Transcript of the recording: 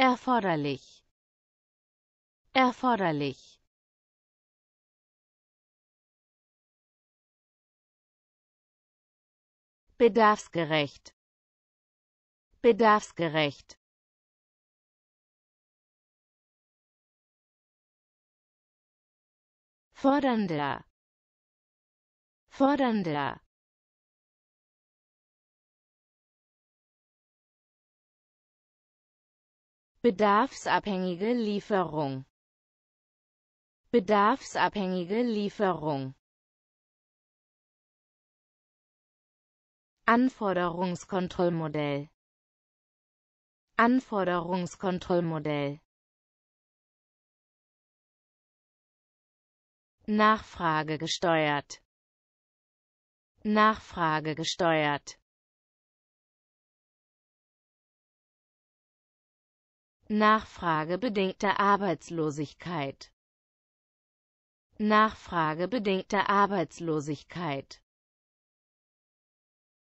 erforderlich erforderlich bedarfsgerecht bedarfsgerecht fordernder fordernder Bedarfsabhängige Lieferung. Bedarfsabhängige Lieferung. Anforderungskontrollmodell. Anforderungskontrollmodell. Nachfrage gesteuert. Nachfrage gesteuert. Nachfragebedingte Arbeitslosigkeit Nachfragebedingte Arbeitslosigkeit